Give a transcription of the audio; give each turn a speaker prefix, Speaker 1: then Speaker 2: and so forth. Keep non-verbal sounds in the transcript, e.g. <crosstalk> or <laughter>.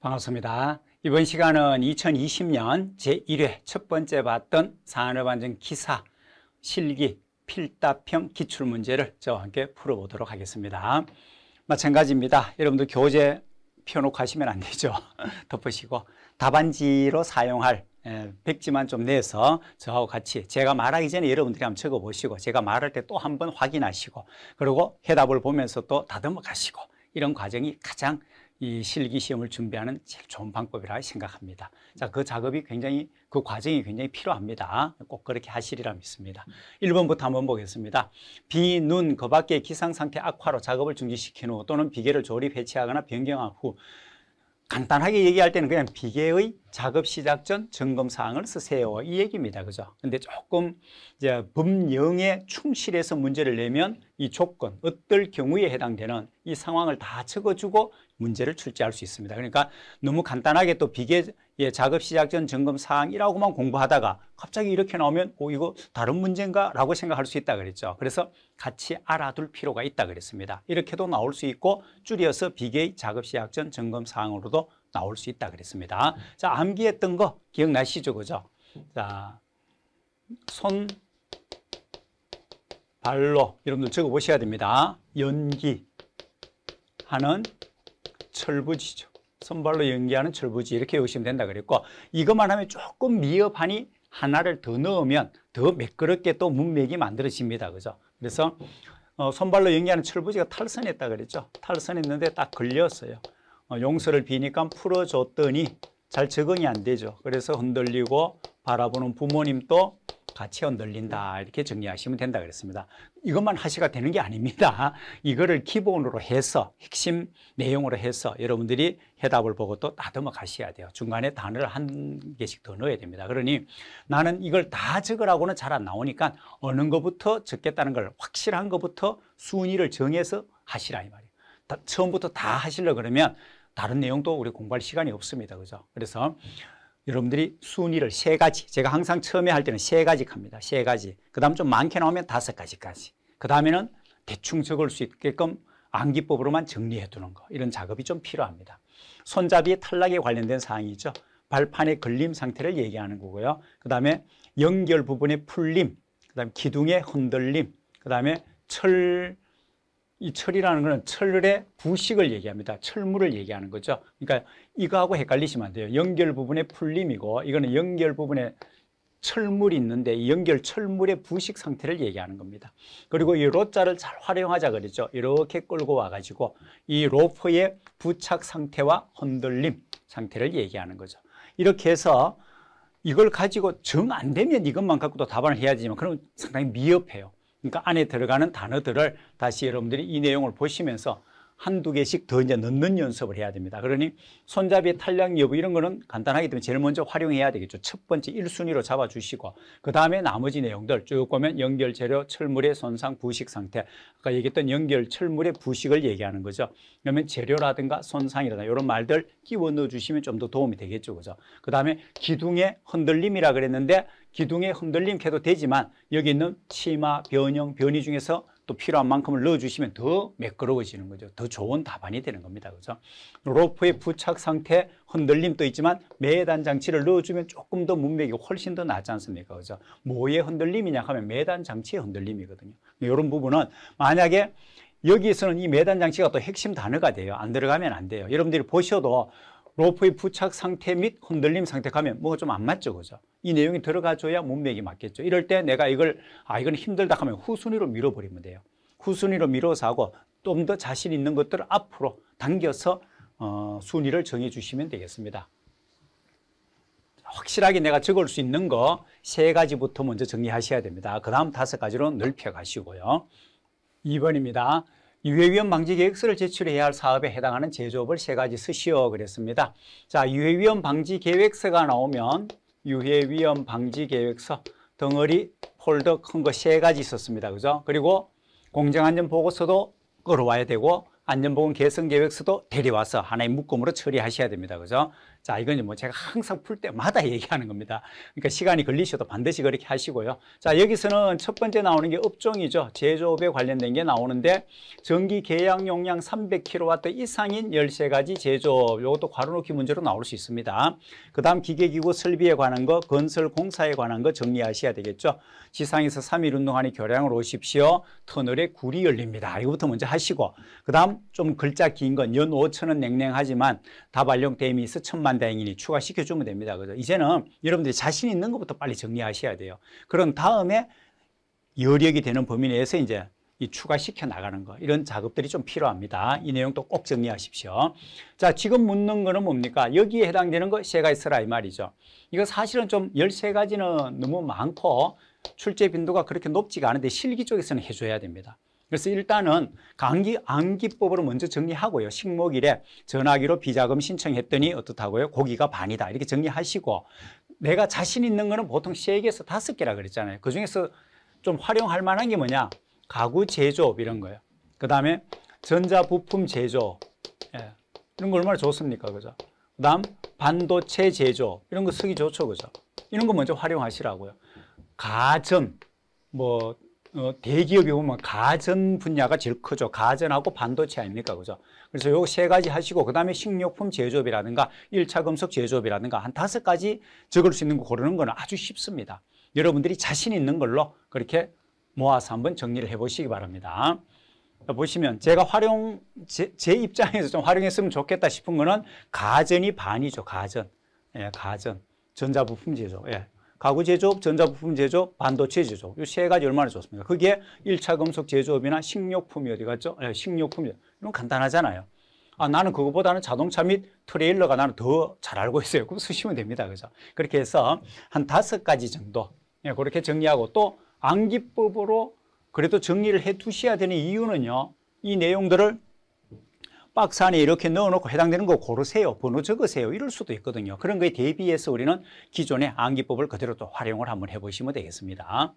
Speaker 1: 반갑습니다. 이번 시간은 2020년 제1회 첫 번째 봤던 산업안전 기사 실기 필답형 기출문제를 저와 함께 풀어보도록 하겠습니다. 마찬가지입니다. 여러분도 교재 펴놓고 하시 면안 되죠. <laughs> 덮으시고 답안지로 사용할 예, 백지만 좀 내서 저하고 같이 제가 말하기 전에 여러분들이 한번 적어보시고 제가 말할 때 또 한번 확인하시고 그리고 해답을 보면서 또 다듬어 가시고 이런 과정이 가장 이 실기 시험을 준비하는 제일 좋은 방법이라 생각합니다. 자, 그 작업이 굉장히 그 과정이 굉장히 필요합니다. 꼭 그렇게 하시리라 믿습니다. 1번부터 한번 보겠습니다. 비, 눈, 그 밖의 기상 상태 악화로 작업을 중지시킨 후 또는 비계를 조립 해체하거나 변경한 후 간단하게 얘기할 때는 그냥 비계의 작업 시작 전 점검 사항을 쓰세요 이 얘기입니다 그죠 근데 조금 이제 법령에 충실해서 문제를 내면 이 조건 어떨 경우에 해당되는 이 상황을 다 적어주고 문제를 출제할 수 있습니다 그러니까 너무 간단하게 또 비계 예, 작업 시작 전 점검 사항이라고만 공부하다가 갑자기 이렇게 나오면 오 어, 이거 다른 문제인가 라고 생각할 수 있다 그랬죠 그래서 같이 알아둘 필요가 있다 그랬습니다 이렇게도 나올 수 있고 줄여서 비계의 작업 시작 전 점검 사항으로도 나올 수 있다 그랬습니다 자 암기했던 거 기억나시죠 그죠 자손 발로 여러분들 적어 보셔야 됩니다 연기하는 철부지죠 선발로 연기하는 철부지 이렇게 오시면 된다 그랬고 이것만 하면 조금 미흡하니 하나를 더 넣으면 더 매끄럽게 또 문맥이 만들어집니다. 그죠? 그래서 어, 선발로 연기하는 철부지가 탈선했다 그랬죠. 탈선했는데 딱 걸렸어요. 어, 용서를 비니까 풀어줬더니 잘 적응이 안 되죠. 그래서 흔들리고 바라보는 부모님도 같이 흔들린다 이렇게 정리하시면 된다 그랬습니다. 이것만 하시가 되는 게 아닙니다. 이거를 기본으로 해서 핵심 내용으로 해서 여러분들이 해답을 보고 또 다듬어 가셔야 돼요. 중간에 단어를 한 개씩 더 넣어야 됩니다. 그러니 나는 이걸 다 적으라고는 잘 안 나오니까 어느 것부터 적겠다는 걸 확실한 것부터 순위를 정해서 하시라 이 말이에요. 다, 처음부터 다 하시려 그러면 다른 내용도 우리 공부할 시간이 없습니다. 그죠? 그래서 여러분들이 순위를 세 가지 제가 항상 처음에 할 때는 세 가지 갑니다세 가지 그 다음 좀 많게 나오면 다섯 가지까지 그 다음에는 대충 적을 수 있게끔 암기법으로만 정리해 두는 거 이런 작업이 좀 필요합니다 손잡이 탈락에 관련된 사항이죠 발판의 걸림 상태를 얘기하는 거고요 그 다음에 연결 부분의 풀림 그 다음에 기둥의 흔들림 그 다음에 철이 철이라는 것은 철의 부식을 얘기합니다. 철물을 얘기하는 거죠. 그러니까 이거하고 헷갈리시면 안 돼요. 연결 부분의 풀림이고 이거는 연결 부분에 철물이 있는데 연결 철물의 부식 상태를 얘기하는 겁니다. 그리고 이 로자를 잘 활용하자 그랬죠. 이렇게 끌고 와가지고 이 로퍼의 부착 상태와 흔들림 상태를 얘기하는 거죠. 이렇게 해서 이걸 가지고 정 안 되면 이것만 갖고도 답안을 해야 지만 그럼 상당히 미흡해요. 그러니까 안에 들어가는 단어들을 다시 여러분들이 이 내용을 보시면서 한두 개씩 더 이제 넣는 연습을 해야 됩니다. 그러니 손잡이의 탄력 여부 이런 거는 간단하기 때문에 제일 먼저 활용해야 되겠죠. 첫 번째 1순위로 잡아주시고 그 다음에 나머지 내용들 쭉 보면 연결 재료, 철물의 손상, 부식 상태 아까 얘기했던 연결 철물의 부식을 얘기하는 거죠. 그러면 재료라든가 손상이라든가 이런 말들 끼워 넣어주시면 좀 더 도움이 되겠죠. 그죠? 그 다음에 기둥의 흔들림이라 그랬는데 기둥의 흔들림 해도 되지만 여기 있는 치마, 변형, 변이 중에서 또 필요한 만큼을 넣어주시면 더 매끄러워지는 거죠. 더 좋은 답안이 되는 겁니다. 그죠? 로프의 부착 상태, 흔들림도 있지만 매단 장치를 넣어주면 조금 더 문맥이 훨씬 더 낫지 않습니까? 그죠? 뭐의 흔들림이냐 하면 매단 장치의 흔들림이거든요. 이런 부분은 만약에 여기에서는 이 매단 장치가 또 핵심 단어가 돼요. 안 들어가면 안 돼요. 여러분들이 보셔도 로프의 부착 상태 및 흔들림 상태 가면 뭐가 좀 안 맞죠, 그죠? 이 내용이 들어가줘야 문맥이 맞겠죠. 이럴 때 내가 이걸 아 이건 힘들다 하면 후순위로 밀어버리면 돼요. 후순위로 밀어서 하고 좀 더 자신 있는 것들을 앞으로 당겨서 어, 순위를 정해 주시면 되겠습니다. 확실하게 내가 적을 수 있는 거 세 가지부터 먼저 정리하셔야 됩니다. 그 다음 다섯 가지로 넓혀 가시고요. 2번입니다. 유해위험 방지 계획서를 제출해야 할 사업에 해당하는 제조업을 세 가지 쓰시오 그랬습니다. 자, 유해위험 방지 계획서가 나오면 유해위험 방지 계획서 덩어리 폴더 큰 거 세 가지 있었습니다. 그죠? 그리고 공정안전보고서도 끌어와야 되고 안전보건 개선 계획서도 데려와서 하나의 묶음으로 처리하셔야 됩니다. 그죠? 자, 이건 뭐 제가 항상 풀 때마다 <laughs> 얘기하는 겁니다. 그러니까 시간이 걸리셔도 반드시 그렇게 하시고요. 자, 여기서는 첫 번째 나오는 게 업종이죠. 제조업에 관련된 게 나오는데 전기 계약 용량 300kW 이상인 13가지 제조업. 이것도 괄호 놓기 문제로 나올 수 있습니다. 그다음 기계기구 설비에 관한 거, 건설 공사에 관한 거 정리하셔야 되겠죠. 지상에서 3일 운동하니 교량을 오십시오. 터널에 굴이 열립니다. 이거부터 먼저 하시고 그다음 좀 글자 긴 건 연 5천은 냉랭하지만 다발령 데미스 천만 안다행이니 추가시켜주면 됩니다. 그래서 이제는 여러분들이 자신 있는 것부터 빨리 정리하셔야 돼요. 그런 다음에 여력이 되는 범위 내에서 이제 이 추가시켜 나가는 거 이런 작업들이 좀 필요합니다. 이 내용도 꼭 정리하십시오. 자, 지금 묻는 거는 뭡니까? 여기에 해당되는 거 세 가지 쓰라 이 말이죠. 이거 사실은 좀 13가지는 너무 많고 출제 빈도가 그렇게 높지가 않은데 실기 쪽에서는 해줘야 됩니다. 그래서 일단은 감기 암기법으로 먼저 정리하고요. 식목일에 전화기로 비자금 신청했더니 어떻다고요? 고기가 반이다. 이렇게 정리하시고 내가 자신 있는 거는 보통 세개에서 다섯 개라 그랬잖아요. 그중에서 좀 활용할 만한 게 뭐냐? 가구 제조업 이런 거예요. 그다음에 전자부품 제조 예. 이런 거 얼마나 좋습니까? 그죠? 그다음 반도체 제조 이런 거 쓰기 좋죠. 그죠? 이런 거 먼저 활용하시라고요. 가전 뭐 어, 대기업에 보면 가전 분야가 제일 크죠. 가전하고 반도체 아닙니까? 그죠? 그래서 요 세 가지 하시고, 그 다음에 식료품 제조업이라든가, 1차 금속 제조업이라든가, 한 다섯 가지 적을 수 있는 거 고르는 거는 아주 쉽습니다. 여러분들이 자신 있는 걸로 그렇게 모아서 한번 정리를 해 보시기 바랍니다. 보시면 제가 활용, 제, 제 입장에서 좀 활용했으면 좋겠다 싶은 거는 가전이 반이죠. 가전. 예, 가전. 전자부품 제조. 예, 가구 제조업, 전자부품 제조업, 반도체 제조업 이 세 가지 얼마나 좋습니까? 그게 일차 금속 제조업이나 식료품이 어디 갔죠? 네, 예, 식료품 이 이건 간단하잖아요. 아 나는 그것보다는 자동차 및 트레일러가 나는 더 잘 알고 있어요. 그럼 쓰시면 됩니다. 그죠? 그렇게 해서 한 다섯 가지 정도 예, 그렇게 정리하고 또 암기법으로 그래도 정리를 해 두셔야 되는 이유는요. 이 내용들을 박스 안에 이렇게 넣어놓고 해당되는 거 고르세요. 번호 적으세요. 이럴 수도 있거든요. 그런 거에 대비해서 우리는 기존의 암기법을 그대로 또 활용을 한번 해보시면 되겠습니다.